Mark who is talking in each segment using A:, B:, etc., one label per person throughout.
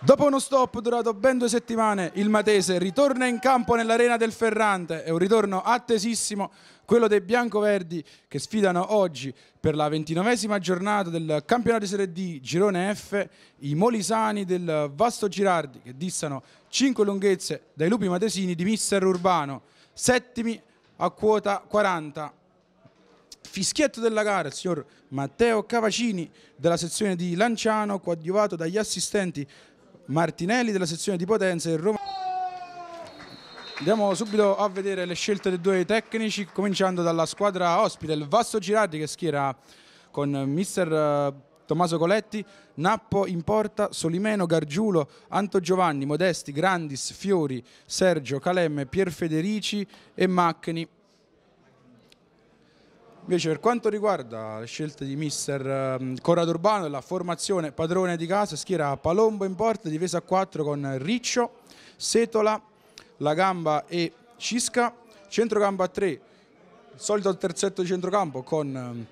A: Dopo uno stop durato ben due settimane, il Matese ritorna in campo nell'arena del Ferrante. È un ritorno attesissimo, quello dei biancoverdi che sfidano oggi per la ventinovesima giornata del campionato di Serie D Girone F i Molisani del Vasto Girardi che dissano 5 lunghezze dai lupi matesini di Mister Urbano, settimi a quota 40. Fischietto della gara, il signor Matteo Cavacini della sezione di Lanciano, coadiuvato dagli assistenti Martinelli della sezione di Potenza e Roma. Andiamo subito a vedere le scelte dei due tecnici, cominciando dalla squadra ospite, il Vasto Girardi che schiera con mister eh, Tommaso Coletti, Nappo in porta, Solimeno, Gargiulo, Anto Giovanni, Modesti, Grandis, Fiori, Sergio, Calemme, Pier Federici e Macchini. Invece per quanto riguarda le scelte di mister ehm, Corrado Urbano della formazione padrone di casa schiera Palombo in porta, difesa a 4 con Riccio, Setola, La Gamba e Cisca, centrocampo a 3, solito terzetto di centrocampo con ehm,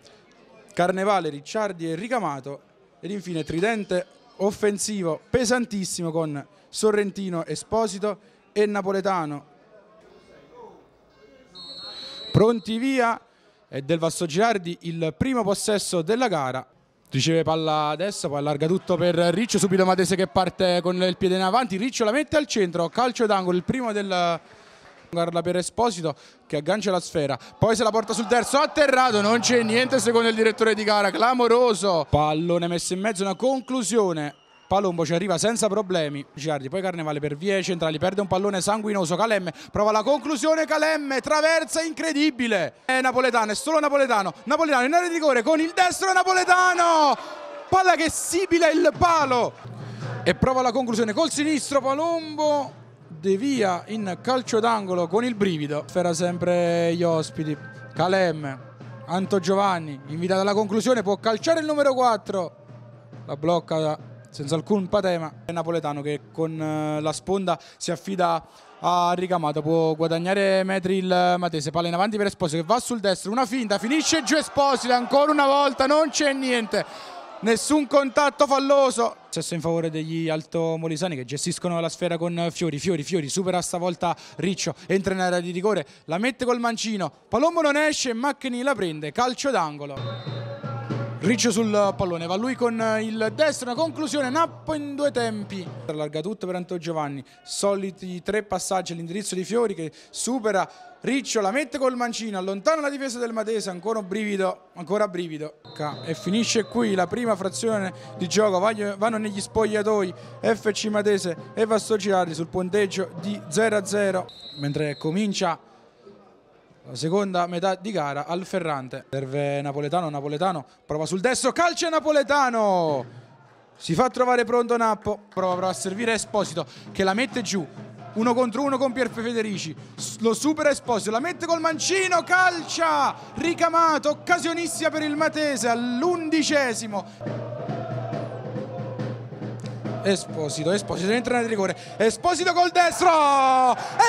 A: Carnevale, Ricciardi e Ricamato ed infine tridente offensivo pesantissimo con Sorrentino, Esposito e Napoletano. Pronti via e del Vasto Girardi il primo possesso della gara riceve palla adesso, poi allarga tutto per Riccio subito Matese che parte con il piede in avanti Riccio la mette al centro calcio d'angolo il primo del Guarda per Esposito che aggancia la sfera, poi se la porta sul terzo, atterrato, non c'è niente secondo il direttore di gara, clamoroso. Pallone messo in mezzo, una conclusione Palombo ci arriva senza problemi Giardi poi Carnevale per vie centrali perde un pallone sanguinoso Calemme prova la conclusione Calemme traversa incredibile è eh, Napoletano è solo Napoletano Napoletano in area di rigore con il destro Napoletano palla che sibila il palo e prova la conclusione col sinistro Palombo devia in calcio d'angolo con il brivido sfera sempre gli ospiti Calemme Anto Giovanni invitato alla conclusione può calciare il numero 4 la blocca da senza alcun patema. Il napoletano che con eh, la sponda si affida a Ricamato, può guadagnare metri il Matese, palla in avanti per Esposito che va sul destro, una finta, finisce giù Esposito, ancora una volta non c'è niente. Nessun contatto falloso. Sesso in favore degli altomolisani che gestiscono la sfera con Fiori. Fiori, Fiori supera stavolta Riccio. Entra in area di rigore, la mette col mancino. Palombo non esce, Macchini la prende. Calcio d'angolo. Riccio sul pallone, va lui con il destro, una conclusione, Nappo in due tempi. Allarga tutto per Antonio Giovanni, soliti tre passaggi all'indirizzo di Fiori che supera Riccio, la mette col mancino, allontana la difesa del Matese, ancora brivido, ancora brivido. E finisce qui la prima frazione di gioco, vanno negli spogliatoi FC Matese e Vastor Girardi sul punteggio di 0-0. Mentre comincia la seconda metà di gara al Ferrante. Serve Napoletano, Napoletano prova sul destro, calcio Napoletano! Si fa trovare pronto Nappo, prova, prova a servire Esposito che la mette giù. Uno contro uno con Pier Federici, lo supera Esposito, la mette col mancino, calcia, ricamato, occasionissima per il Matese all'undicesimo. Esposito, Esposito, entra nel rigore, Esposito col destro,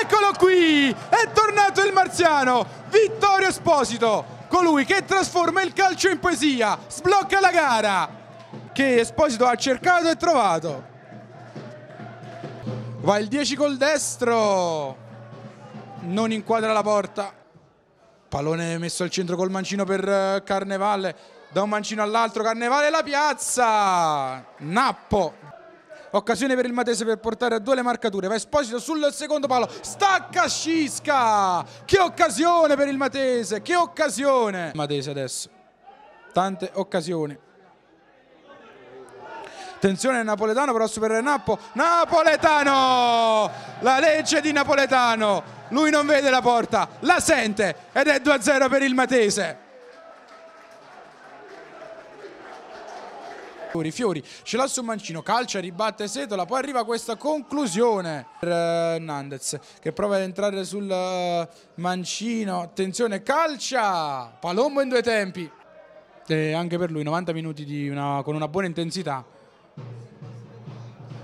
A: eccolo qui, è tornato il marziano, Vittorio Esposito, colui che trasforma il calcio in poesia, sblocca la gara, che Esposito ha cercato e trovato. Va il 10 col destro, non inquadra la porta, pallone messo al centro col mancino per eh, Carnevale, da un mancino all'altro Carnevale la piazza, Nappo Occasione per il Matese per portare a due le marcature. Va Esposito sul secondo palo. Stacca Scisca. Che occasione per il Matese. Che occasione. Matese adesso. Tante occasioni. Attenzione Napoletano però supera Nappo. Napoletano! La legge di Napoletano. Lui non vede la porta, la sente ed è 2-0 per il Matese. Fiori, Fiori, ce l'ha su Mancino, calcia, ribatte Setola, poi arriva questa conclusione per eh, che prova ad entrare sul eh, Mancino, attenzione, calcia, Palombo in due tempi, e anche per lui 90 minuti una, con una buona intensità.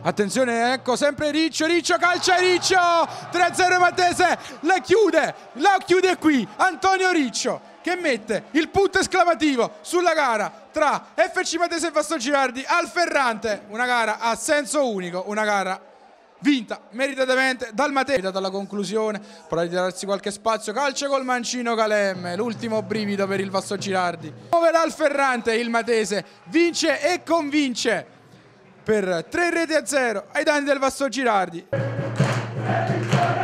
A: Attenzione, ecco sempre Riccio, Riccio calcia Riccio, 3-0 Matese, la chiude, la chiude qui Antonio Riccio che mette il punto esclamativo sulla gara, tra FC Matese e Vasto Girardi al Ferrante, una gara a senso unico, una gara vinta meritatamente dal Matese, Matera la conclusione, prova ritirarsi qualche spazio, calcio col mancino Calemme l'ultimo brivido per il Vasto Girardi muoverà al Ferrante il Matese vince e convince per 3 reti a 0 ai danni del Vasto Girardi